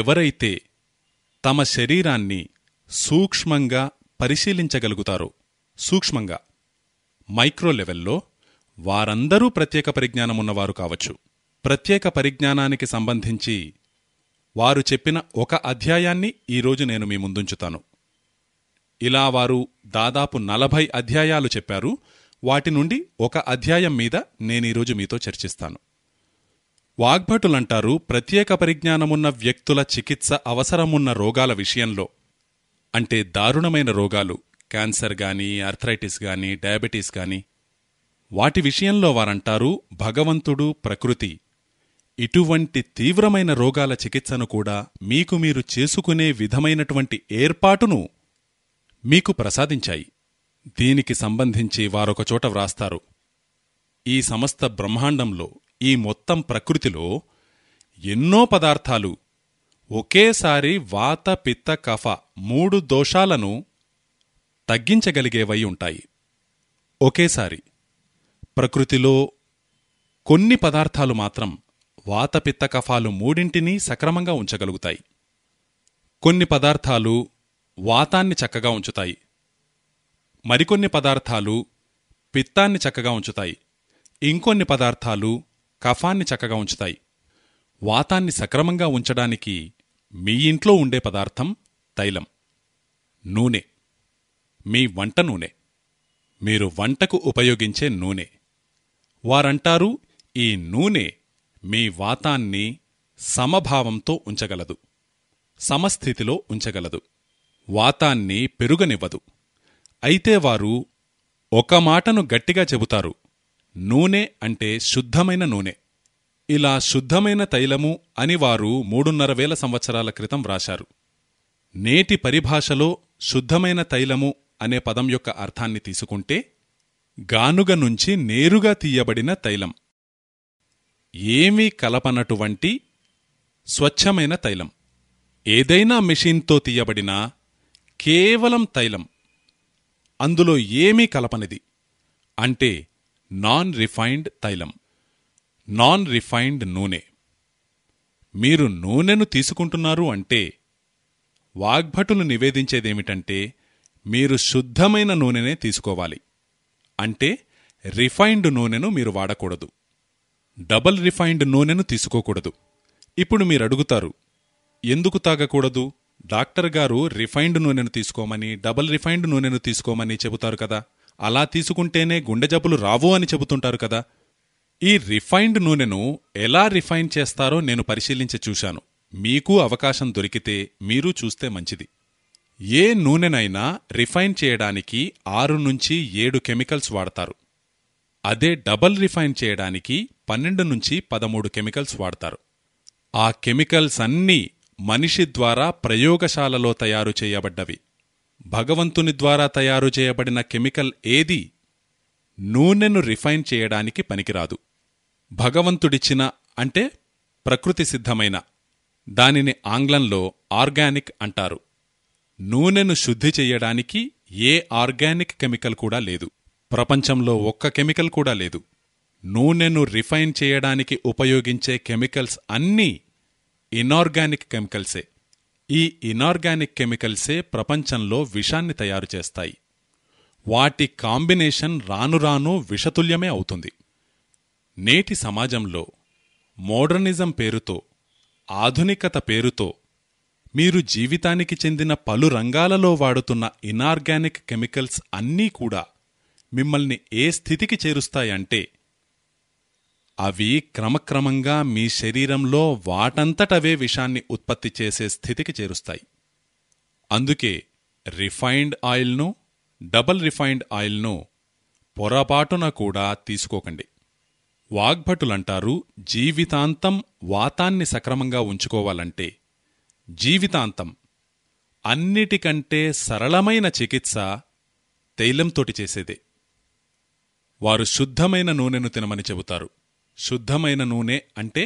ఎవరైతే తమ శరీరాన్ని సూక్ష్మంగా పరిశీలించగలుగుతారో సూక్ష్మంగా మైక్రో లెవెల్లో వారందరూ ప్రత్యేక పరిజ్ఞానం ఉన్నవారు కావచ్చు ప్రత్యేక పరిజ్ఞానానికి సంబంధించి వారు చెప్పిన ఒక అధ్యాయాన్ని ఈరోజు నేను మీ ముందుంచుతాను ఇలా వారు దాదాపు నలభై అధ్యాయాలు చెప్పారు వాటి నుండి ఒక అధ్యాయం మీద నేనీరోజు మీతో చర్చిస్తాను వాగ్భటులంటారు ప్రత్యేక పరిజ్ఞానమున్న వ్యక్తుల చికిత్స అవసరమున్న రోగాల విషయంలో అంటే దారుణమైన రోగాలు క్యాన్సర్ గాని ఆర్థరైటిస్ గాని డయాబెటీస్ గాని వాటి విషయంలో వారంటారు భగవంతుడు ప్రకృతి ఇటువంటి తీవ్రమైన రోగాల చికిత్సను కూడా మీకు మీరు చేసుకునే విధమైనటువంటి ఏర్పాటును మీకు ప్రసాదించాయి దీనికి సంబంధించి వారొకచోట వ్రాస్తారు ఈ సమస్త బ్రహ్మాండంలో ఈ మొత్తం ప్రకృతిలో ఎన్నో పదార్థాలు ఒకేసారి వాత పిత్త కఫ మూడు దోషాలను తగ్గించగలిగేవై ఉంటాయి ఒకేసారి ప్రకృతిలో కొన్ని పదార్థాలు మాత్రం వాత పిత్త కఫాలు మూడింటినీ సక్రమంగా ఉంచగలుగుతాయి కొన్ని పదార్థాలు వాతాన్ని చక్కగా ఉంచుతాయి మరికొన్ని పదార్థాలు పిత్తాన్ని చక్కగా ఉంచుతాయి ఇంకొన్ని పదార్థాలు కఫాన్ని చక్కగా ఉంచుతాయి వాతాన్ని సక్రమంగా ఉంచడానికి మీ ఇంట్లో ఉండే పదార్థం తైలం నూనె మీ వంట నూనె మీరు వంటకు ఉపయోగించే నూనె వారంటారు ఈ నూనె మీ వాతాన్ని సమభావంతో ఉంచగలదు సమస్థితిలో ఉంచగలదు వాతాన్ని పెరుగనివ్వదు అయితే వారు ఒక మాటను గట్టిగా చెబుతారు నూనె అంటే శుద్ధమైన నూనె ఇలా శుద్ధమైన తైలము అని వారు మూడున్నర వేల సంవత్సరాల క్రితం వ్రాశారు నేటి పరిభాషలో శుద్ధమైన తైలము అనే పదం యొక్క అర్థాన్ని తీసుకుంటే గానుగ నుంచి నేరుగా తీయబడిన తైలం ఏమీ కలపనటువంటి స్వచ్ఛమైన తైలం ఏదైనా మెషీన్తో తీయబడినా కేవలం తైలం అందులో ఏమీ కలపనిది అంటే నాన్ రిఫైన్డ్ తైలం నాన్ రిఫైన్డ్ నూనె మీరు నూనెను తీసుకుంటున్నారు అంటే వాగ్భటులు నివేదించేదేమిటంటే మీరు శుద్ధమైన నూనెనే తీసుకోవాలి అంటే రిఫైన్డ్ నూనెను మీరు వాడకూడదు డబల్ రిఫైన్డ్ నూనెను తీసుకోకూడదు ఇప్పుడు మీరు అడుగుతారు ఎందుకు తాగకూడదు డాక్టర్ గారు రిఫైన్డ్ నూనెను తీసుకోమని డబల్ రిఫైన్డ్ నూనెను తీసుకోమని చెబుతారు కదా అలా తీసుకుంటేనే గుండె జబ్బులు రావు అని చెబుతుంటారు కదా ఈ రిఫైన్డ్ నూనెను ఎలా రిఫైన్ చేస్తారో నేను పరిశీలించి చూశాను మీకూ అవకాశం దొరికితే మీరూ చూస్తే మంచిది ఏ నూనెనైనా రిఫైన్ చేయడానికి ఆరు నుంచి ఏడు కెమికల్స్ వాడతారు అదే డబల్ రిఫైన్ చేయడానికి పన్నెండు నుంచి పదమూడు కెమికల్స్ వాడతారు ఆ కెమికల్స్ అన్నీ మనిషి ద్వారా ప్రయోగశాలలో తయారు చేయబడ్డవి భగవంతుని ద్వారా తయారు చేయబడిన కెమికల్ ఏది నూనెను రిఫైన్ చేయడానికి పనికిరాదు భగవంతుడిచ్చిన అంటే ప్రకృతి సిద్ధమైన దానిని ఆంగ్లంలో ఆర్గానిక్ అంటారు నూనెను శుద్ధి చెయ్యడానికి ఏ ఆర్గానిక్ కెమికల్ కూడా లేదు ప్రపంచంలో ఒక్క కెమికల్ కూడా లేదు నూనెను రిఫైన్ చేయడానికి ఉపయోగించే కెమికల్స్ అన్నీ ఇనార్గానిక్ కెమికల్సే ఈ ఇనార్గానిక్ కెమికల్సే ప్రపంచంలో విషాన్ని తయారు చేస్తాయి వాటి కాంబినేషన్ రాను రాను విషతుల్యమే అవుతుంది నేటి సమాజంలో మోడర్నిజం పేరుతో ఆధునికత పేరుతో మీరు జీవితానికి చెందిన పలు రంగాలలో వాడుతున్న ఇనార్గానిక్ కెమికల్స్ అన్నీ కూడా మిమ్మల్ని ఏ స్థితికి చేరుస్తాయంటే అవి క్రమక్రమంగా మీ శరీరంలో వాటంతటవే విషాన్ని ఉత్పత్తి చేసే స్థితికి చేరుస్తాయి అందుకే రిఫైన్డ్ ఆయిల్ను డబల్ రిఫైన్డ్ ఆయిల్ను పొరపాటున కూడా తీసుకోకండి వాగ్భటులంటారు జీవితాంతం వాతాన్ని సక్రమంగా ఉంచుకోవాలంటే జీవితాంతం అన్నిటికంటే సరళమైన చికిత్స తైలంతోటి చేసేదే వారు శుద్ధమైన నూనెను తినమని చెబుతారు శుద్ధమైన నూనె అంటే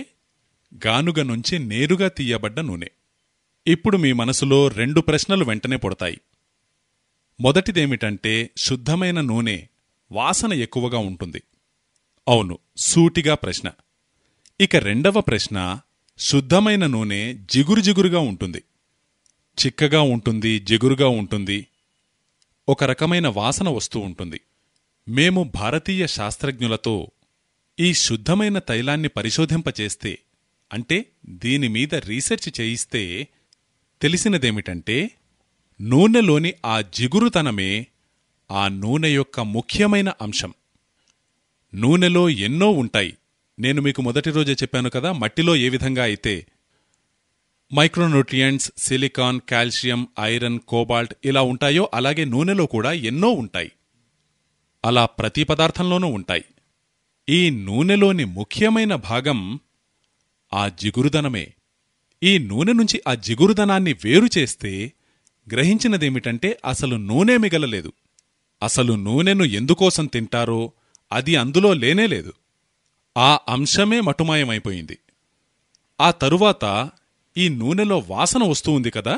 గానుగ నుంచి నేరుగా తీయబడ్డ నూనె ఇప్పుడు మీ మనసులో రెండు ప్రశ్నలు వెంటనే పుడతాయి మొదటిదేమిటంటే శుద్ధమైన నూనె వాసన ఎక్కువగా ఉంటుంది అవును సూటిగా ప్రశ్న ఇక రెండవ ప్రశ్న శుద్ధమైన నూనె జిగురు జిగురుగా ఉంటుంది చిక్కగా ఉంటుంది జిగురుగా ఉంటుంది ఒక రకమైన వాసన వస్తూ ఉంటుంది మేము భారతీయ శాస్త్రజ్ఞులతో ఈ శుద్ధమైన తైలాన్ని పరిశోధింపచేస్తే అంటే దీనిమీద రీసెర్చ్ చేయిస్తే తెలిసినదేమిటంటే నూనెలోని ఆ జిగురుతనమే ఆ నూనె యొక్క ముఖ్యమైన అంశం నూనెలో ఎన్నో ఉంటాయి నేను మీకు మొదటి రోజే చెప్పాను కదా మట్టిలో ఏ విధంగా అయితే micronutrients silicon calcium iron cobalt ఇలా ఉంటాయో అలాగే నూనెలో కూడా ఎన్నో ఉంటాయి అలా ప్రతి పదార్థంలోనూ ఉంటాయి ఈ నూనెలోని ముఖ్యమైన భాగం ఆ జిగురుదనమే ఈ నూనె నుంచి ఆ జిగురుదనాన్ని వేరు చేస్తే గ్రహించినదేమిటంటే అసలు నూనె మిగలలేదు అసలు నూనెను ఎందుకోసం తింటారో అది అందులో లేనేలేదు ఆ అంశమే మటుమాయమైపోయింది ఆ తరువాత ఈ నూనెలో వాసన వస్తూ కదా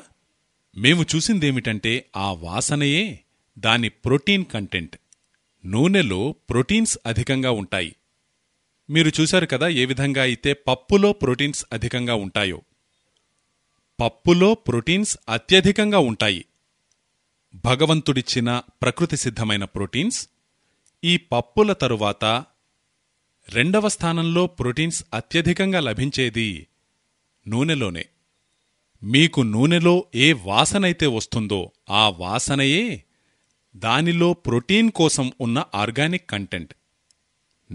మేము చూసిందేమిటంటే ఆ వాసనయే దాని ప్రోటీన్ కంటెంట్ నూనెలో ప్రోటీన్స్ అధికంగా ఉంటాయి మీరు చూశారు కదా ఏ విధంగా అయితే పప్పులో ప్రోటీన్స్ అధికంగా ఉంటాయో పప్పులో ప్రోటీన్స్ అత్యధికంగా ఉంటాయి భగవంతుడిచ్చిన ప్రకృతి సిద్ధమైన ప్రోటీన్స్ ఈ పప్పుల తరువాత రెండవ స్థానంలో ప్రోటీన్స్ అత్యధికంగా లభించేది నూనెలోనే మీకు నూనెలో ఏ వాసనైతే వస్తుందో ఆ వాసనయే దానిలో ప్రోటీన్ కోసం ఉన్న ఆర్గానిక్ కంటెంట్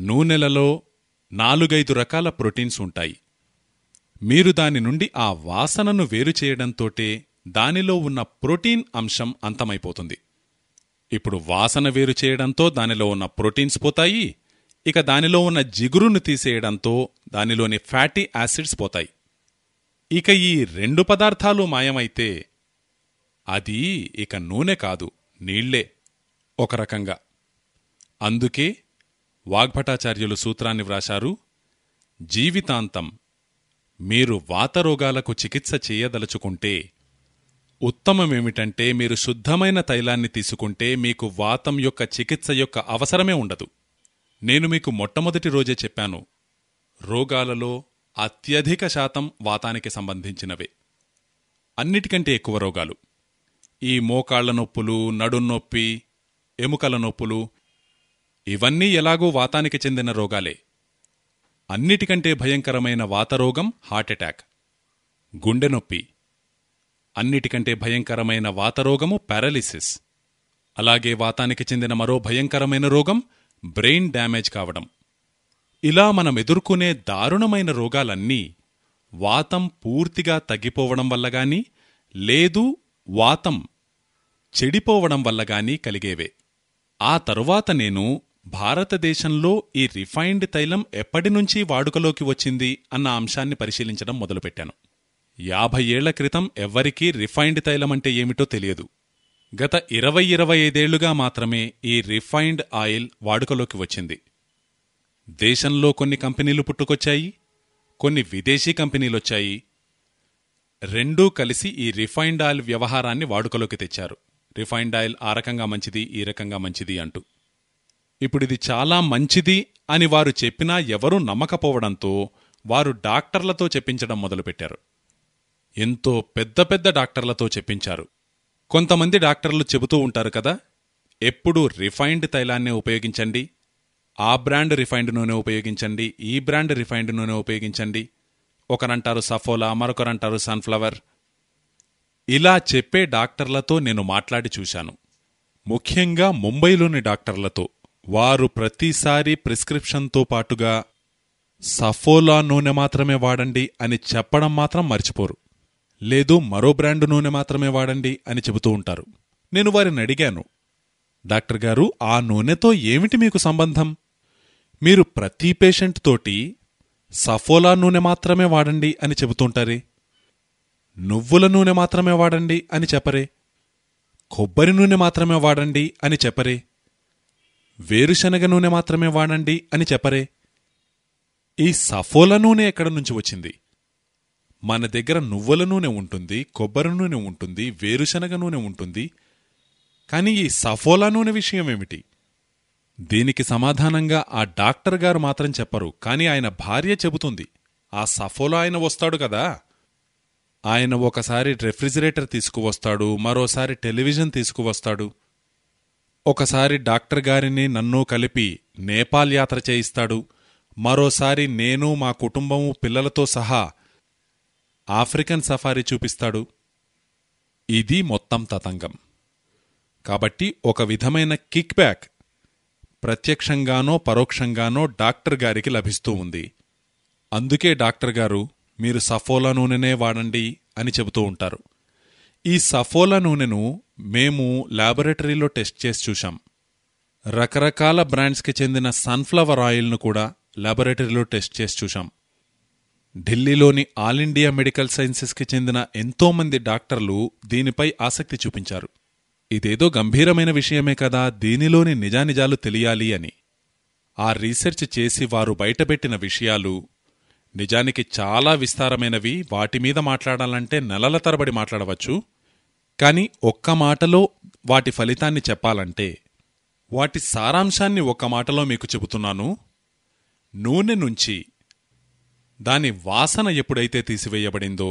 నూనెలలో నాలుగైదు రకాల ప్రోటీన్స్ ఉంటాయి మీరు దాని నుండి ఆ వాసనను వేరు చేయడంతోటే దానిలో ఉన్న ప్రోటీన్ అంశం అంతమైపోతుంది ఇప్పుడు వాసన వేరు చేయడంతో దానిలో ఉన్న ప్రోటీన్స్ పోతాయి ఇక దానిలో ఉన్న జిగురును తీసేయడంతో దానిలోని ఫ్యాటీ యాసిడ్స్ పోతాయి ఇక ఈ రెండు పదార్థాలు మాయమైతే అది ఇక నూనె కాదు నీళ్లే ఒక రకంగా అందుకే వాగ్భటాచార్యులు సూత్రాన్ని వ్రాశారు జీవితాంతం మీరు వాతరోగాలకు చికిత్స చేయదలుచుకుంటే ఉత్తమమేమిటంటే మీరు శుద్ధమైన తైలాన్ని తీసుకుంటే మీకు వాతం యొక్క చికిత్స యొక్క అవసరమే ఉండదు నేను మీకు మొట్టమొదటి రోజే చెప్పాను రోగాలలో అత్యధిక శాతం వాతానికి సంబంధించినవే అన్నిటికంటే ఎక్కువ రోగాలు ఈ మోకాళ్ల నొప్పులు నడున్నొప్పి ఎముకల నొప్పులు ఇవన్నీ ఎలాగూ వాతానికి చెందిన రోగాలే అన్నిటికంటే భయంకరమైన వాతరోగం హార్టెటాక్ గుండె నొప్పి అన్నిటికంటే భయంకరమైన వాతరోగము పారాలిసిస్ అలాగే వాతానికి చెందిన మరో భయంకరమైన రోగం బ్రెయిన్ డ్యామేజ్ కావడం ఇలా మనం ఎదుర్కొనే దారుణమైన రోగాలన్నీ వాతం పూర్తిగా తగ్గిపోవడం వల్ల గాని లేదు వాతం చెడిపోవడం వల్ల గాని కలిగేవే ఆ తరువాత నేను భారతదేశంలో ఈ రిఫైన్డ్ తైలం ఎప్పటినుంచి వాడుకలోకి వచ్చింది అన్న అంశాన్ని పరిశీలించడం మొదలుపెట్టాను యాభై ఏళ్ల క్రితం ఎవ్వరికీ రిఫైన్డ్ తైలం అంటే ఏమిటో తెలియదు గత ఇరవై ఇరవై ఐదేళ్లుగా మాత్రమే ఈ రిఫైన్డ్ ఆయిల్ వాడుకలోకి వచ్చింది దేశంలో కొన్ని కంపెనీలు పుట్టుకొచ్చాయి కొన్ని విదేశీ కంపెనీలొచ్చాయి రెండూ కలిసి ఈ రిఫైన్డ్ ఆయిల్ వ్యవహారాన్ని వాడుకలోకి తెచ్చారు రిఫైన్డ్ ఆయిల్ ఆ రకంగా మంచిది ఈ రకంగా మంచిది అంటూ ఇప్పుడిది చాలా మంచిది అని వారు చెప్పినా ఎవరూ నమ్మకపోవడంతో వారు డాక్టర్లతో చెప్పించడం మొదలుపెట్టారు ఎంతో పెద్ద పెద్ద డాక్టర్లతో చెప్పించారు కొంతమంది డాక్టర్లు చెబుతూ ఉంటారు కదా ఎప్పుడు రిఫైన్డ్ తైలాన్నే ఉపయోగించండి ఆ బ్రాండ్ రిఫైన్డ్ నూనె ఉపయోగించండి ఈ బ్రాండ్ రిఫైన్డ్ నూనె ఉపయోగించండి ఒకరంటారు సఫోలా మరొకరంటారు సన్ఫ్లవర్ ఇలా చెప్పే డాక్టర్లతో నేను మాట్లాడి చూశాను ముఖ్యంగా ముంబైలోని డాక్టర్లతో వారు ప్రతిసారి ప్రిస్క్రిప్షన్తో పాటుగా సఫోలా నూనె మాత్రమే వాడండి అని చెప్పడం మాత్రం మర్చిపోరు లేదు మరో బ్రాండ్ నూనె మాత్రమే వాడండి అని చెబుతూ ఉంటారు నేను వారిని అడిగాను డాక్టర్ గారు ఆ నూనెతో ఏమిటి మీకు సంబంధం మీరు ప్రతి పేషెంట్ తోటి సఫోలా నూనె మాత్రమే వాడండి అని చెబుతుంటారే నువ్వుల నూనె మాత్రమే వాడండి అని చెప్పరే కొబ్బరి నూనె మాత్రమే వాడండి అని చెప్పరే వేరుశనగ నూనె మాత్రమే వాడండి అని చెప్పరే ఈ సఫోలా నూనె ఎక్కడ నుంచి వచ్చింది మన దగ్గర నువ్వుల నూనె ఉంటుంది కొబ్బరి నూనె ఉంటుంది వేరుశనగ నూనె ఉంటుంది కానీ ఈ సఫోలా నూనె విషయమేమిటి దీనికి సమాధానంగా ఆ డాక్టర్ గారు మాత్రం చెప్పరు కాని ఆయన భార్య చెబుతుంది ఆ సఫోలో ఆయన వస్తాడు కదా ఆయన ఒకసారి రెఫ్రిజిరేటర్ తీసుకువస్తాడు మరోసారి టెలివిజన్ తీసుకువస్తాడు ఒకసారి డాక్టర్ గారిని నన్ను కలిపి నేపాల్ యాత్ర చేయిస్తాడు మరోసారి నేను మా కుటుంబము పిల్లలతో సహా ఆఫ్రికన్ సఫారీ చూపిస్తాడు ఇది మొత్తం తతంగం కాబట్టి ఒక విధమైన కిక్ బ్యాక్ ప్రత్యక్షంగానో పరోక్షంగానో డాక్టర్ గారికి లభిస్తూ ఉంది అందుకే డాక్టర్ గారు మీరు సఫోలా నూనెనే వాడండి అని చెబుతూ ఉంటారు ఈ సఫోలా నూనెను మేము లాబొరేటరీలో టెస్ట్ చేసి చూశాం రకరకాల బ్రాండ్స్కి చెందిన సన్ఫ్లవర్ ఆయిల్ను కూడా లాబొరేటరీలో టెస్ట్ చేసి చూశాం ఢిల్లీలోని ఆల్ ఇండియా మెడికల్ సైన్సెస్కి చెందిన ఎంతోమంది డాక్టర్లు దీనిపై ఆసక్తి చూపించారు ఇదేదో గంభీరమైన విషయమే కదా దీనిలోని నిజానిజాలు తెలియాలి అని ఆ రీసెర్చ్ చేసి వారు బయటపెట్టిన విషయాలు నిజానికి చాలా విస్తారమైనవి వాటి మీద మాట్లాడాలంటే నెలల తరబడి మాట్లాడవచ్చు కానీ ఒక్క మాటలో వాటి ఫలితాన్ని చెప్పాలంటే వాటి సారాంశాన్ని ఒక మాటలో మీకు చెబుతున్నాను నూనె నుంచి దాని వాసన ఎప్పుడైతే తీసివేయబడిందో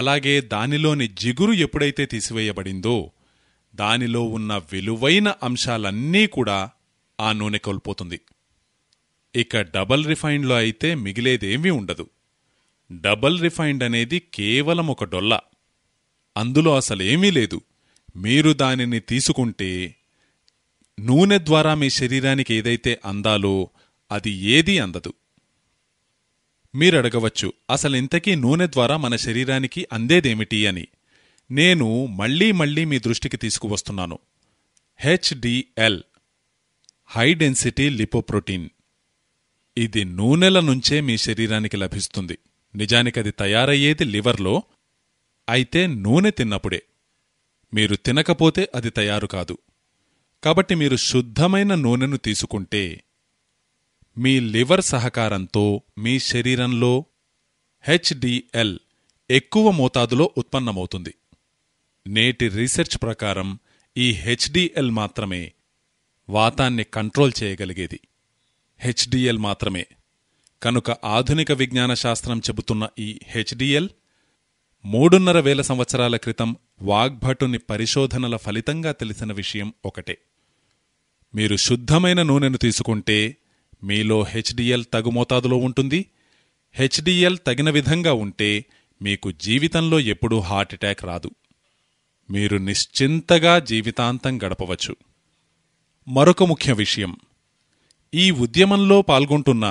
అలాగే దానిలోని జిగురు ఎప్పుడైతే తీసివేయబడిందో దానిలో ఉన్న విలువైన అంశాలన్నీ కూడా ఆ నూనె కోల్పోతుంది ఇక డబల్ రిఫైండ్లో అయితే మిగిలేదేమీ ఉండదు డబల్ రిఫైన్డ్ అనేది కేవలం ఒక డొల్ల అందులో అసలేమీ లేదు మీరు దానిని తీసుకుంటే నూనె ద్వారా మీ శరీరానికి ఏదైతే అందాలో అది ఏదీ అందదు మీరడగవచ్చు అసలింతకీ నూనె ద్వారా మన శరీరానికి అందేదేమిటి అని నేను మళ్లీ మళ్లీ మీ దృష్టికి తీసుకువస్తున్నాను హెచ్డిఎల్ హైడెన్సిటీ లిపోప్రోటీన్ ఇది నూనెల నుంచే మీ శరీరానికి లభిస్తుంది నిజానికి అది తయారయ్యేది లివర్లో అయితే నూనె తిన్నప్పుడే మీరు తినకపోతే అది తయారు కాదు కాబట్టి మీరు శుద్ధమైన నూనెను తీసుకుంటే మీ లివర్ సహకారంతో మీ శరీరంలో హెచ్డిఎల్ ఎక్కువ మోతాదులో ఉత్పన్నమవుతుంది నేటి రీసెర్చ్ ప్రకారం ఈ హెచ్డిఎల్ మాత్రమే వాతాన్ని కంట్రోల్ చేయగలిగేది హెచ్డిఎల్ మాత్రమే కనుక ఆధునిక విజ్ఞాన శాస్త్రం చెబుతున్న ఈ హెచ్డిఎల్ మూడున్నర వేల సంవత్సరాల క్రితం వాగ్భటుని పరిశోధనల ఫలితంగా తెలిసిన విషయం ఒకటే మీరు శుద్ధమైన నూనెను తీసుకుంటే మీలో హెచ్డిఎల్ తగు మోతాదులో ఉంటుంది హెచ్డిఎల్ తగిన విధంగా ఉంటే మీకు జీవితంలో ఎప్పుడూ హార్ట్అటాక్ రాదు మీరు నిశ్చింతగా జీవితాంతం గడపవచ్చు మరొక ముఖ్య విషయం ఈ ఉద్యమంలో పాల్గొంటున్న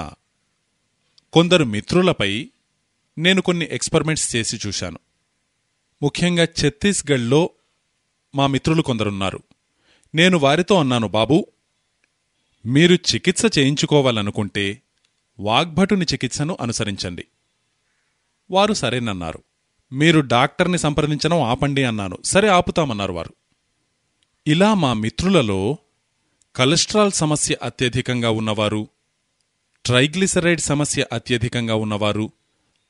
కొందరు మిత్రులపై నేను కొన్ని ఎక్స్పెరిమెంట్స్ చేసి చూశాను ముఖ్యంగా ఛత్తీస్గఢ్లో మా మిత్రులు కొందరున్నారు నేను వారితో అన్నాను బాబూ మీరు చికిత్స చేయించుకోవాలనుకుంటే వాగ్భటుని చికిత్సను అనుసరించండి వారు సరేనన్నారు మీరు డాక్టర్ని సంప్రదించడం ఆపండి అన్నాను సరే ఆపుతామన్నారు వారు ఇలా మా మిత్రులలో కొలెస్ట్రాల్ సమస్య అత్యధికంగా ఉన్నవారు ట్రైగ్లిసరైడ్ సమస్య అత్యధికంగా ఉన్నవారు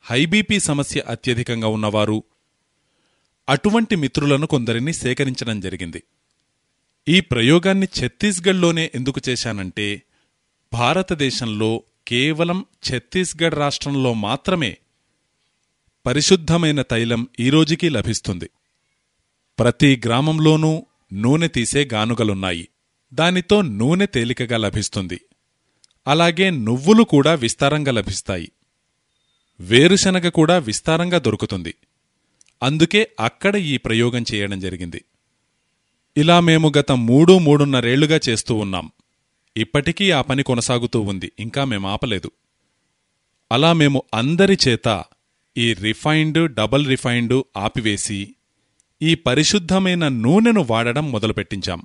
హైబీపీ సమస్య అత్యధికంగా ఉన్నవారు అటువంటి మిత్రులను కొందరిని సేకరించడం జరిగింది ఈ ప్రయోగాన్ని ఛత్తీస్గఢ్లోనే ఎందుకు చేశానంటే భారతదేశంలో కేవలం ఛత్తీస్గఢ్ రాష్ట్రంలో మాత్రమే పరిశుద్ధమైన తైలం ఈరోజుకీ లభిస్తుంది ప్రతి గ్రామంలోనూ నూనె తీసే గానుగలున్నాయి దానితో నూనె తేలికగా లభిస్తుంది అలాగే నువ్వులు కూడా విస్తారంగా లభిస్తాయి వేరుశనగ కూడా విస్తారంగా దొరుకుతుంది అందుకే అక్కడ ఈ ప్రయోగం చేయడం జరిగింది ఇలా మేము గత మూడు మూడున్నరేళ్లుగా చేస్తూ ఉన్నాం ఇప్పటికీ ఆ పని కొనసాగుతూ ఉంది ఇంకా మేము ఆపలేదు అలా మేము అందరి చేత ఈ రిఫైన్డ్ డబల్ రిఫైన్డ్ ఆపివేసి ఈ పరిశుద్ధమైన నూనెను వాడడం మొదలుపెట్టించాం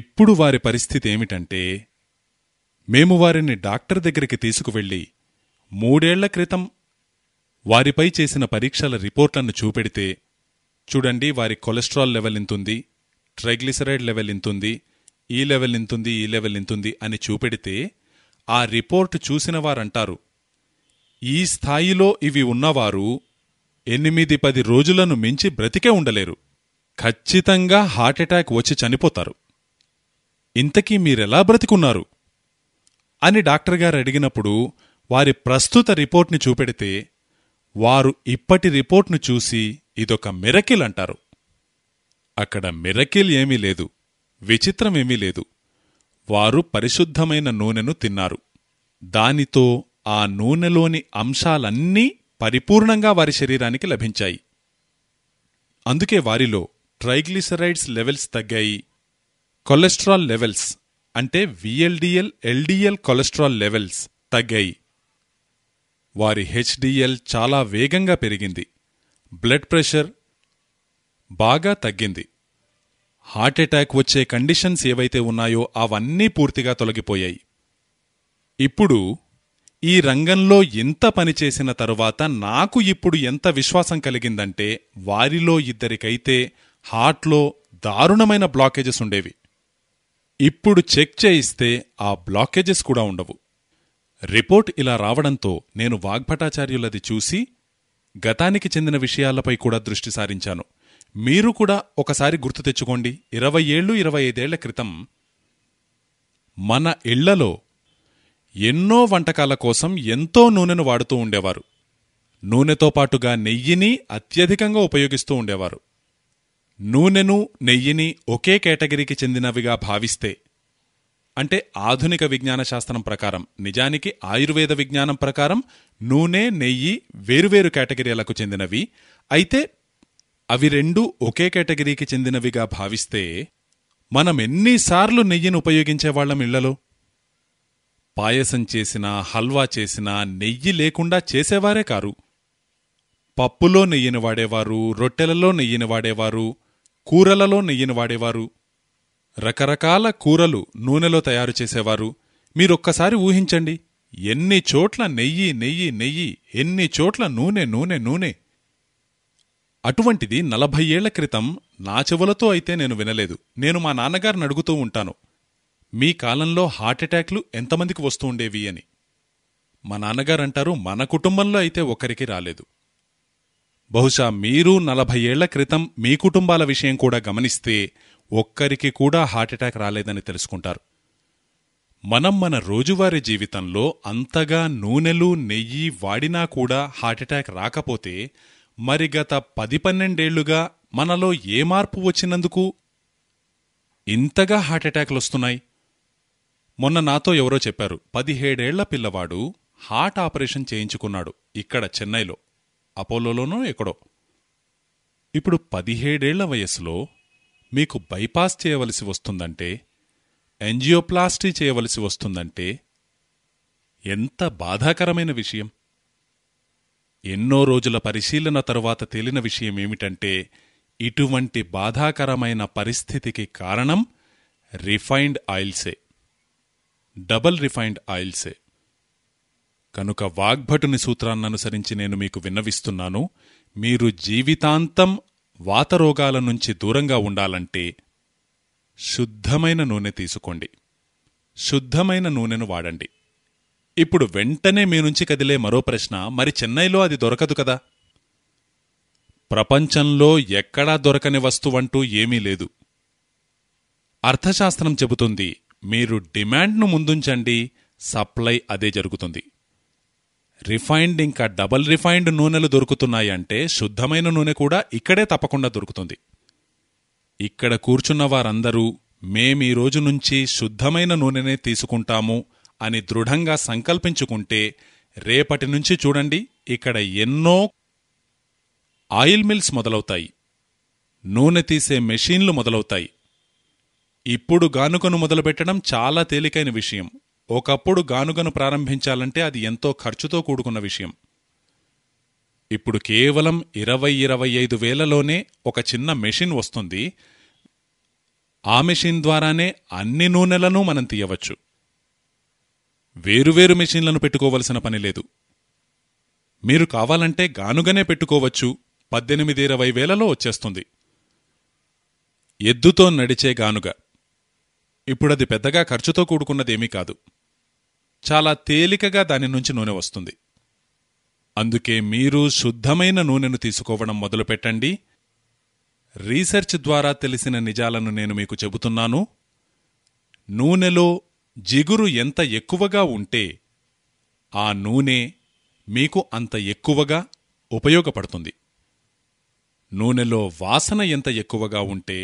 ఇప్పుడు వారి పరిస్థితి ఏమిటంటే మేము వారిని డాక్టర్ దగ్గరికి తీసుకువెళ్ళి మూడేళ్ల క్రితం వారిపై చేసిన పరీక్షల రిపోర్ట్లను చూపెడితే చూడండి వారి కొలెస్ట్రాల్ లెవెల్ ఇంతుంది ట్రైగ్లిసరైడ్ లెవెల్ ఇంతుంది ఈ లెవెల్ ఇంతుంది ఈ లెవెల్ ఇంతుంది అని చూపెడితే ఆ రిపోర్టు చూసిన వారంటారు ఈ స్థాయిలో ఇవి ఉన్నవారు ఎనిమిది పది రోజులను మించి బ్రతికే ఉండలేరు ఖచ్చితంగా హార్ట్అటాక్ వచ్చి చనిపోతారు ఇంతకీ మీరెలా బ్రతికున్నారు అని డాక్టర్ గారు అడిగినప్పుడు వారి ప్రస్తుత రిపోర్ట్ని చూపెడితే వారు ఇప్పటి రిపోర్ట్ను చూసి ఇదొక మిరకిల్ అంటారు అక్కడ మిరకిల్ ఏమీ లేదు విచిత్రమేమీ లేదు వారు పరిశుద్ధమైన నూనెను తిన్నారు దానితో ఆ నూనెలోని అంశాలన్నీ పరిపూర్ణంగా వారి శరీరానికి లభించాయి అందుకే వారిలో ట్రైగ్లిసరైడ్స్ లెవెల్స్ తగ్గాయి కొలెస్ట్రాల్ లెవెల్స్ అంటే విఎల్డిఎల్ ఎల్డిఎల్ కొలెస్ట్రాల్ లెవెల్స్ తగ్గాయి వారి హెచ్డిఎల్ చాలా వేగంగా పెరిగింది బ్లడ్ ప్రెషర్ బాగా తగ్గింది హార్ట్అటాక్ వచ్చే కండిషన్స్ ఏవైతే ఉన్నాయో అవన్నీ పూర్తిగా తొలగిపోయాయి ఇప్పుడు ఈ రంగంలో ఎంత పనిచేసిన తరువాత నాకు ఇప్పుడు ఎంత విశ్వాసం కలిగిందంటే వారిలో ఇద్దరికైతే హార్ట్లో దారుణమైన బ్లాకేజెస్ ఉండేవి ఇప్పుడు చెక్ చేయిస్తే ఆ బ్లాకేజెస్ కూడా ఉండవు రిపోర్ట్ ఇలా రావడంతో నేను వాగ్భటాచార్యులది చూసి గతానికి చెందిన విషయాలపై కూడా దృష్టి సారించాను మీరు కూడా ఒకసారి గుర్తు తెచ్చుకోండి ఇరవై ఏళ్ళు ఇరవై ఐదేళ్ల క్రితం మన ఇళ్లలో ఎన్నో వంటకాల కోసం ఎంతో నూనెను వాడుతూ ఉండేవారు నూనెతో పాటుగా నెయ్యిని అత్యధికంగా ఉపయోగిస్తూ ఉండేవారు నూనెను నెయ్యిని ఒకే కేటగిరీకి చెందినవిగా భావిస్తే అంటే ఆధునిక విజ్ఞాన శాస్త్రం ప్రకారం నిజానికి ఆయుర్వేద విజ్ఞానం ప్రకారం నూనె నెయ్యి వేరువేరు కేటగిరీలకు చెందినవి అయితే అవి రెండూ ఒకే కేటగిరీకి చెందినవిగా భావిస్తే మనం ఎన్నిసార్లు నెయ్యిని ఉపయోగించేవాళ్లం ఇళ్లలో పాయసం చేసినా హల్వా చేసినా నెయ్యి లేకుండా చేసేవారే కారు పప్పులో నెయ్యిని వాడేవారు రొట్టెలలో నెయ్యిని వాడేవారు కూరలలో నెయ్యిని వాడేవారు రకరకాల కూరలు నూనెలో తయారు చేసేవారు మీరొక్కసారి ఊహించండి ఎన్ని చోట్ల నెయ్యి నెయ్యి నెయ్యి ఎన్ని చోట్ల నూనె నూనె నూనె అటువంటిది నలభై ఏళ్ల క్రితం నా చెవులతో అయితే నేను వినలేదు నేను మా నాన్నగారిని అడుగుతూ ఉంటాను మీ కాలంలో హార్ట్అటాక్లు ఎంతమందికి వస్తూ ఉండేవి అని మా నాన్నగారంటారు మన కుటుంబంలో అయితే ఒకరికి రాలేదు బహుశా మీరు నలభై ఏళ్ల క్రితం మీ కుటుంబాల విషయం కూడా గమనిస్తే ఒక్కరికి కూడా హార్ట్అటాక్ రాలేదని తెలుసుకుంటారు మనం మన రోజువారీ జీవితంలో అంతగా నూనెలు నెయ్యి వాడినా కూడా హార్ట్అటాక్ రాకపోతే మరి గత పది పన్నెండేళ్లుగా మనలో ఏ మార్పు వచ్చినందుకు ఇంతగా హార్ట్అటాక్లు వస్తున్నాయి మొన్న నాతో ఎవరో చెప్పారు పదిహేడేళ్ల పిల్లవాడు హార్ట్ ఆపరేషన్ చేయించుకున్నాడు ఇక్కడ చెన్నైలో అపోలోలోనో ఎక్కడో ఇప్పుడు పదిహేడేళ్ల వయస్సులో మీకు బైపాస్ చేయవలసి వస్తుందంటే ఎంజియోప్లాస్టీ చేయవలసి వస్తుందంటే ఎంత బాధాకరమైన విషయం ఎన్నో రోజుల పరిశీలన తరువాత తేలిన విషయం ఏమిటంటే ఇటువంటి బాధాకరమైన పరిస్థితికి కారణం రిఫైన్డ్ ఆయిల్సే డబల్ రిఫైన్డ్ ఆయిల్సే కనుక వాగ్భటుని సూత్రాన్ననుసరించి నేను మీకు విన్నవిస్తున్నాను మీరు జీవితాంతం వాతరోగాల నుంచి దూరంగా ఉండాలంటే శుద్ధమైన నూనె తీసుకోండి శుద్ధమైన నూనెను వాడండి ఇప్పుడు వెంటనే మీ నుంచి కదిలే మరో ప్రశ్న మరి చెన్నైలో అది దొరకదు కదా ప్రపంచంలో ఎక్కడా దొరకని వస్తువంటూ ఏమీ లేదు అర్థశాస్త్రం చెబుతుంది మీరు డిమాండ్ను ముందుంచండి సప్లై అదే జరుగుతుంది రిఫైన్డ్ ఇంకా డబల్ రిఫైన్డ్ నూనెలు దొరుకుతున్నాయి అంటే శుద్ధమైన నూనె కూడా ఇక్కడే తప్పకుండా దొరుకుతుంది ఇక్కడ కూర్చున్న వారందరూ మేమీ రోజు నుంచి శుద్ధమైన నూనెనే తీసుకుంటాము అని దృఢంగా సంకల్పించుకుంటే రేపటి నుంచి చూడండి ఇక్కడ ఎన్నో ఆయిల్ మిల్స్ మొదలవుతాయి నూనె తీసే మెషీన్లు మొదలవుతాయి ఇప్పుడు గానుకను మొదలుపెట్టడం చాలా తేలికైన విషయం ఒకప్పుడు గానుగను ప్రారంభించాలంటే అది ఎంతో ఖర్చుతో కూడుకున్న విషయం ఇప్పుడు కేవలం ఇరవై ఇరవై ఐదు వేలలోనే ఒక చిన్న మెషిన్ వస్తుంది ఆ మెషిన్ ద్వారానే అన్ని నూనెలను మనం తీయవచ్చు వేరువేరు మెషిన్లను పెట్టుకోవలసిన పని లేదు మీరు కావాలంటే గానుగనే పెట్టుకోవచ్చు పద్దెనిమిది ఇరవై వేలలో వచ్చేస్తుంది ఎద్దుతో నడిచే గానుగ ఇప్పుడది పెద్దగా ఖర్చుతో కూడుకున్నదేమీ కాదు చాలా తేలికగా దాని నుంచి నూనె వస్తుంది అందుకే మీరు శుద్ధమైన నూనెను తీసుకోవడం మొదలుపెట్టండి రీసెర్చ్ ద్వారా తెలిసిన నిజాలను నేను మీకు చెబుతున్నాను నూనెలో జిగురు ఎంత ఎక్కువగా ఉంటే ఆ నూనె మీకు అంత ఎక్కువగా ఉపయోగపడుతుంది నూనెలో వాసన ఎంత ఎక్కువగా ఉంటే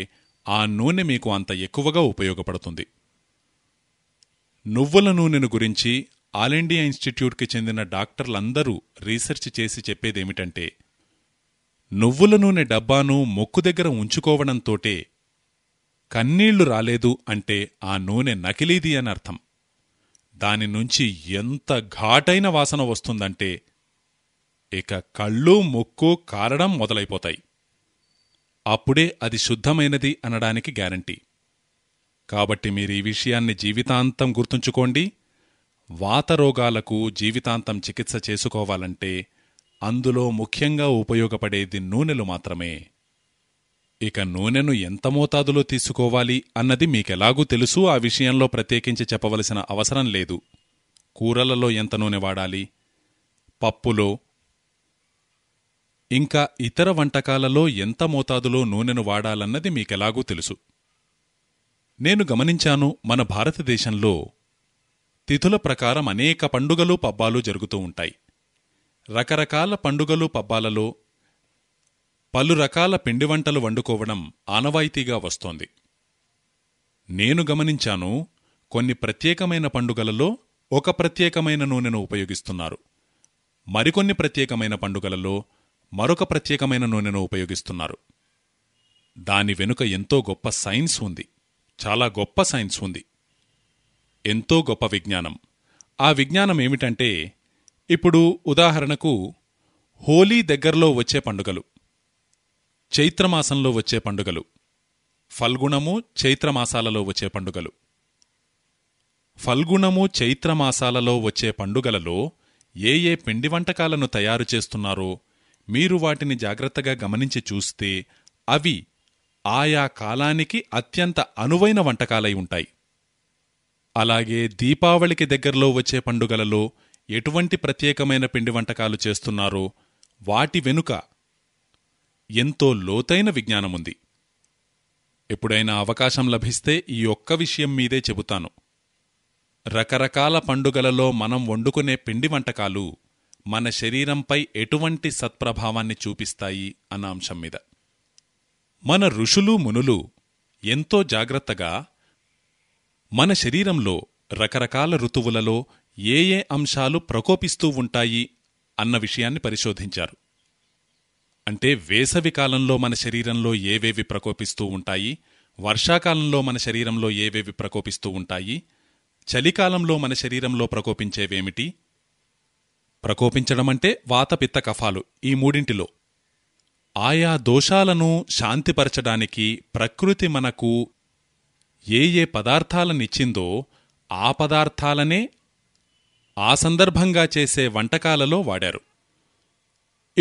ఆ నూనె మీకు అంత ఎక్కువగా ఉపయోగపడుతుంది నువ్వుల నూనెను గురించి ఆల్ ఇండియా ఇన్స్టిట్యూట్కి చెందిన డాక్టర్లందరూ రీసెర్చ్ చేసి చెప్పేదేమిటంటే నువ్వుల నూనె డబ్బాను మొక్కు దగ్గర ఉంచుకోవడంతోటే కన్నీళ్లు రాలేదు అంటే ఆ నూనె నకిలీది అని అర్థం దాని నుంచి ఎంత ఘాటైన వాసన వస్తుందంటే ఇక కళ్ళు మొక్కు కారడం మొదలైపోతాయి అప్పుడే అది శుద్ధమైనది అనడానికి గ్యారంటీ కాబట్టి మీరు ఈ విషయాన్ని జీవితాంతం గుర్తుంచుకోండి వాత రోగాలకు జీవితాంతం చికిత్స చేసుకోవాలంటే అందులో ముఖ్యంగా ఉపయోగపడేది నూనెలు మాత్రమే ఇక నూనెను ఎంత మోతాదులో తీసుకోవాలి అన్నది మీకెలాగూ తెలుసు ఆ విషయంలో ప్రత్యేకించి చెప్పవలసిన అవసరం లేదు కూరలలో ఎంత నూనె వాడాలి పప్పులో ఇంకా ఇతర వంటకాలలో ఎంత మోతాదులో నూనెను వాడాలన్నది మీకెలాగూ తెలుసు నేను గమనించాను మన భారతదేశంలో తిథుల ప్రకారం అనేక పండుగలు పబ్బాలు జరుగుతూ ఉంటాయి రకరకాల పండుగలు పబ్బాలలో పలు రకాల పిండి వంటలు వండుకోవడం ఆనవాయితీగా వస్తోంది నేను గమనించాను కొన్ని ప్రత్యేకమైన పండుగలలో ఒక ప్రత్యేకమైన నూనెను ఉపయోగిస్తున్నారు మరికొన్ని ప్రత్యేకమైన పండుగలలో మరొక ప్రత్యేకమైన నూనెను ఉపయోగిస్తున్నారు దాని వెనుక ఎంతో గొప్ప సైన్స్ ఉంది చాలా గొప్ప సైన్స్ ఉంది ఎంతో గొప్ప విజ్ఞానం ఆ విజ్ఞానం ఏమిటంటే ఇప్పుడు ఉదాహరణకు హోలీ దగ్గరలో వచ్చే పండుగలు చైత్రమాసంలో వచ్చే పండుగలు ఫల్గుణము చైత్రమాసాలలో వచ్చే పండుగలు ఫల్గుణము చైత్రమాసాలలో వచ్చే పండుగలలో ఏ ఏ పిండి వంటకాలను తయారు చేస్తున్నారో మీరు వాటిని జాగ్రత్తగా గమనించి చూస్తే అవి ఆయా కాలానికి అత్యంత అనువైన వంటకాలై ఉంటాయి అలాగే దీపావళికి దగ్గరలో వచ్చే పండుగలలో ఎటువంటి ప్రత్యేకమైన పిండి వంటకాలు చేస్తున్నారో వాటి వెనుక ఎంతో లోతైన విజ్ఞానముంది ఎప్పుడైనా అవకాశం లభిస్తే ఈ ఒక్క విషయం మీదే చెబుతాను రకరకాల పండుగలలో మనం వండుకునే పిండి వంటకాలు మన శరీరంపై ఎటువంటి సత్ప్రభావాన్ని చూపిస్తాయి అన్న అంశం మీద మన ఋషులు మునులు ఎంతో జాగ్రత్తగా మన శరీరంలో రకరకాల ఋతువులలో ఏ ఏ అంశాలు ప్రకోపిస్తూ ఉంటాయి అన్న విషయాన్ని పరిశోధించారు అంటే వేసవి కాలంలో మన శరీరంలో ఏవేవి ప్రకోపిస్తూ ఉంటాయి వర్షాకాలంలో మన శరీరంలో ఏవేవి ప్రకోపిస్తూ ఉంటాయి చలికాలంలో మన శరీరంలో ప్రకోపించేవేమిటి ప్రకోపించడమంటే వాతపిత్త వాత పిత్త కఫాలు ఈ మూడింటిలో ఆయా దోషాలను శాంతిపరచడానికి ప్రకృతి మనకు ఏ ఏ పదార్థాలనిచ్చిందో ఆ పదార్థాలనే ఆ సందర్భంగా చేసే వంటకాలలో వాడారు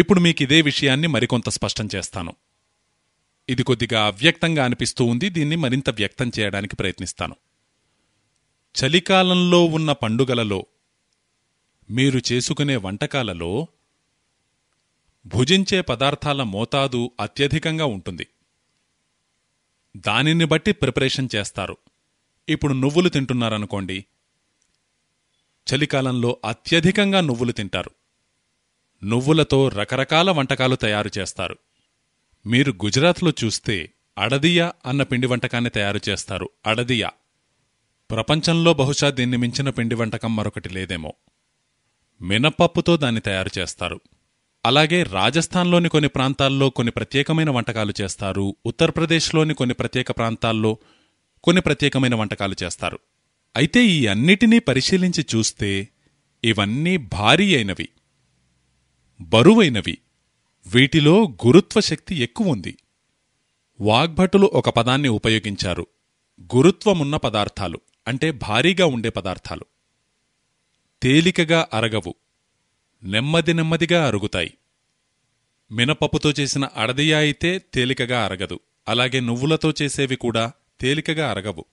ఇప్పుడు మీకిదే విషయాన్ని మరికొంత స్పష్టం చేస్తాను ఇది కొద్దిగా అవ్యక్తంగా అనిపిస్తూ ఉంది దీన్ని మరింత వ్యక్తం చేయడానికి ప్రయత్నిస్తాను చలికాలంలో ఉన్న పండుగలలో మీరు చేసుకునే వంటకాలలో భుజించే పదార్థాల మోతాదు అత్యధికంగా ఉంటుంది దానిని బట్టి ప్రిపరేషన్ చేస్తారు ఇప్పుడు నువ్వులు తింటున్నారనుకోండి చలికాలంలో అత్యధికంగా నువ్వులు తింటారు నువ్వులతో రకరకాల వంటకాలు తయారు చేస్తారు మీరు గుజరాత్లో చూస్తే అడదియా అన్న పిండి వంటకాన్ని తయారు చేస్తారు అడదియా ప్రపంచంలో బహుశా దీన్ని మించిన పిండి వంటకం మరొకటి లేదేమో మినపప్పుతో దాన్ని తయారు చేస్తారు అలాగే రాజస్థాన్లోని కొన్ని ప్రాంతాల్లో కొన్ని ప్రత్యేకమైన వంటకాలు చేస్తారు ఉత్తరప్రదేశ్లోని కొన్ని ప్రత్యేక ప్రాంతాల్లో కొన్ని ప్రత్యేకమైన వంటకాలు చేస్తారు అయితే ఈ అన్నిటినీ పరిశీలించి చూస్తే ఇవన్నీ భారీ అయినవి బరువైనవి వీటిలో గురుత్వ శక్తి ఎక్కువ ఉంది వాగ్భటులు ఒక పదాన్ని ఉపయోగించారు గురుత్వమున్న పదార్థాలు అంటే భారీగా ఉండే పదార్థాలు తేలికగా అరగవు నెమ్మది నెమ్మదిగా అరుగుతాయి మినపప్పుతో చేసిన అడదియా అయితే తేలికగా అరగదు అలాగే నువ్వులతో చేసేవి కూడా తేలికగా అరగవు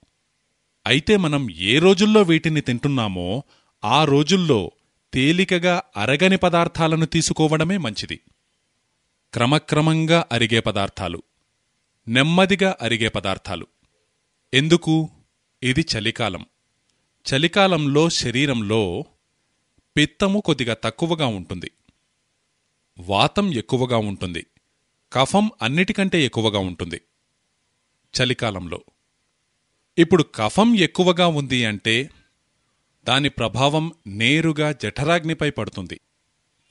అయితే మనం ఏ రోజుల్లో వీటిని తింటున్నామో ఆ రోజుల్లో తేలికగా అరగని పదార్థాలను తీసుకోవడమే మంచిది క్రమక్రమంగా అరిగే పదార్థాలు నెమ్మదిగా అరిగే పదార్థాలు ఎందుకు ఇది చలికాలం చలికాలంలో శరీరంలో పిత్తము కొద్దిగా తక్కువగా ఉంటుంది వాతం ఎక్కువగా ఉంటుంది కఫం అన్నిటికంటే ఎక్కువగా ఉంటుంది చలికాలంలో ఇప్పుడు కఫం ఎక్కువగా ఉంది అంటే దాని ప్రభావం నేరుగా జఠరాగ్నిపై పడుతుంది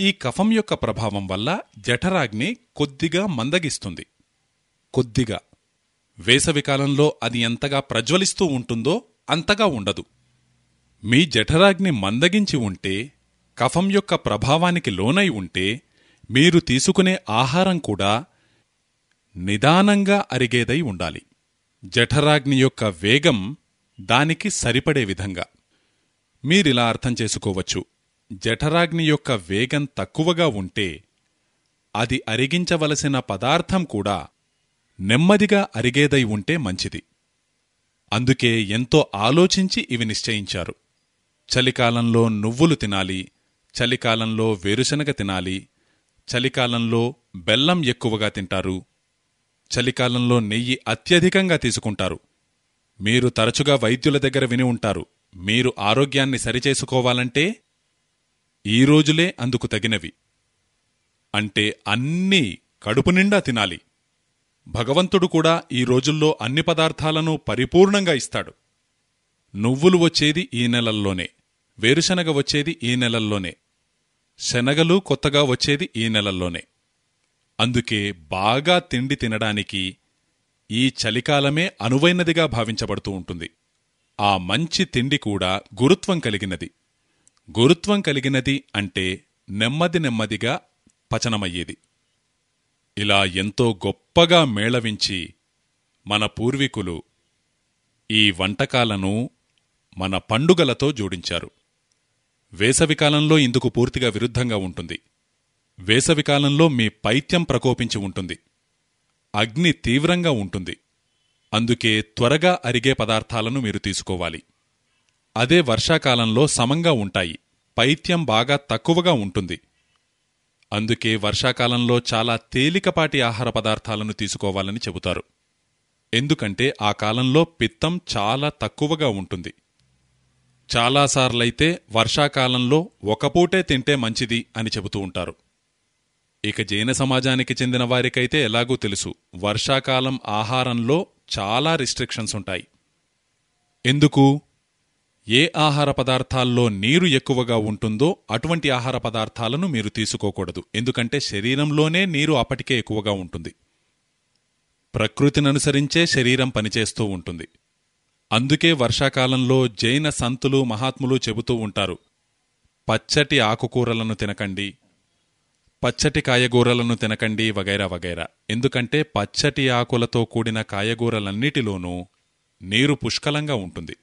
ఈ కఫం యొక్క ప్రభావం వల్ల జఠరాగ్ని కొద్దిగా మందగిస్తుంది కొద్దిగా వేసవికాలంలో అది ఎంతగా ప్రజ్వలిస్తూ ఉంటుందో అంతగా ఉండదు మీ జఠరాగ్ని మందగించి ఉంటే కఫం యొక్క ప్రభావానికి లోనై ఉంటే మీరు తీసుకునే ఆహారం కూడా నిదానంగా అరిగేదై ఉండాలి జఠరాగ్ని యొక్క వేగం దానికి సరిపడే విధంగా మీరిలా అర్థం చేసుకోవచ్చు జఠరాగ్ని యొక్క వేగం తక్కువగా ఉంటే అది అరిగించవలసిన పదార్థం కూడా నెమ్మదిగా అరిగేదై ఉంటే మంచిది అందుకే ఎంతో ఆలోచించి ఇవి నిశ్చయించారు చలికాలంలో నువ్వులు తినాలి చలికాలంలో వేరుశనగ తినాలి చలికాలంలో బెల్లం ఎక్కువగా తింటారు చలికాలంలో నెయ్యి అత్యధికంగా తీసుకుంటారు మీరు తరచుగా వైద్యుల దగ్గర విని ఉంటారు మీరు ఆరోగ్యాన్ని సరిచేసుకోవాలంటే ఈ రోజులే అందుకు తగినవి అంటే అన్నీ కడుపు నిండా తినాలి భగవంతుడు కూడా ఈ రోజుల్లో అన్ని పదార్థాలను పరిపూర్ణంగా ఇస్తాడు నువ్వులు వచ్చేది ఈ నెలల్లోనే వేరుశనగ వచ్చేది ఈ నెలల్లోనే శనగలు కొత్తగా వచ్చేది ఈ నెలల్లోనే అందుకే బాగా తిండి తినడానికి ఈ చలికాలమే అనువైనదిగా భావించబడుతూ ఉంటుంది ఆ మంచి తిండి కూడా గురుత్వం కలిగినది గురుత్వం కలిగినది అంటే నెమ్మది నెమ్మదిగా పచనమయ్యేది ఇలా ఎంతో గొప్పగా మేళవించి మన పూర్వీకులు ఈ వంటకాలను మన పండుగలతో జోడించారు వేసవికాలంలో ఇందుకు పూర్తిగా విరుద్ధంగా ఉంటుంది వేసవికాలంలో మీ పైత్యం ప్రకోపించి ఉంటుంది అగ్ని తీవ్రంగా ఉంటుంది అందుకే త్వరగా అరిగే పదార్థాలను మీరు తీసుకోవాలి అదే వర్షాకాలంలో సమంగా ఉంటాయి పైత్యం బాగా తక్కువగా ఉంటుంది అందుకే వర్షాకాలంలో చాలా తేలికపాటి ఆహార పదార్థాలను తీసుకోవాలని చెబుతారు ఎందుకంటే ఆ కాలంలో పిత్తం చాలా తక్కువగా ఉంటుంది చాలాసార్లైతే వర్షాకాలంలో ఒకపూటే తింటే మంచిది అని చెబుతూ ఉంటారు ఇక జైన సమాజానికి చెందిన వారికైతే ఎలాగూ తెలుసు వర్షాకాలం ఆహారంలో చాలా రిస్ట్రిక్షన్స్ ఉంటాయి ఎందుకు ఏ ఆహార పదార్థాల్లో నీరు ఎక్కువగా ఉంటుందో అటువంటి ఆహార పదార్థాలను మీరు తీసుకోకూడదు ఎందుకంటే శరీరంలోనే నీరు అప్పటికే ఎక్కువగా ఉంటుంది ప్రకృతిననుసరించే శరీరం పనిచేస్తూ ఉంటుంది అందుకే వర్షాకాలంలో జైన సంతులు మహాత్ములు చెబుతూ ఉంటారు పచ్చటి ఆకుకూరలను తినకండి పచ్చటి కాయగూరలను తినకండి వగైరా వగైరా ఎందుకంటే పచ్చటి ఆకులతో కూడిన కాయగూరలన్నిటిలోనూ నీరు పుష్కలంగా ఉంటుంది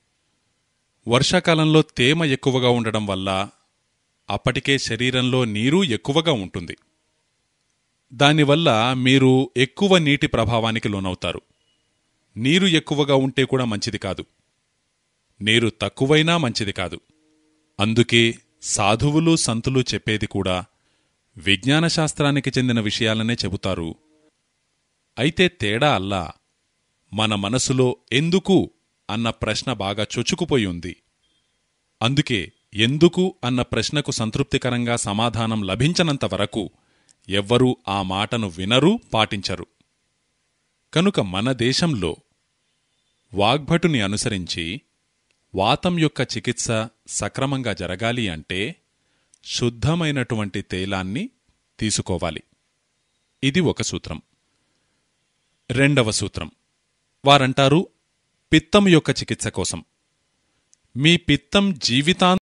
వర్షాకాలంలో తేమ ఎక్కువగా ఉండడం వల్ల అప్పటికే శరీరంలో నీరు ఎక్కువగా ఉంటుంది దానివల్ల మీరు ఎక్కువ నీటి ప్రభావానికి లోనవుతారు నీరు ఎక్కువగా ఉంటే కూడా మంచిది కాదు నీరు తక్కువైనా మంచిది కాదు అందుకే సాధువులు సంతులు చెప్పేది కూడా విజ్ఞానశాస్త్రానికి చెందిన విషయాలనే చెబుతారు అయితే తేడా అల్లా మన మనసులో ఎందుకు అన్న ప్రశ్న బాగా చొచ్చుకుపోయి ఉంది అందుకే ఎందుకు అన్న ప్రశ్నకు సంతృప్తికరంగా సమాధానం లభించనంత వరకు ఎవ్వరూ ఆ మాటను వినరూ పాటించరు కనుక మన దేశంలో వాగ్భటుని అనుసరించి వాతం యొక్క చికిత్స సక్రమంగా జరగాలి అంటే శుద్ధమైనటువంటి తేలాన్ని తీసుకోవాలి ఇది ఒక సూత్రం రెండవ సూత్రం వారంటారు పిత్తం యొక్క చికిత్స కోసం మీ పిత్తం జీవితాంతం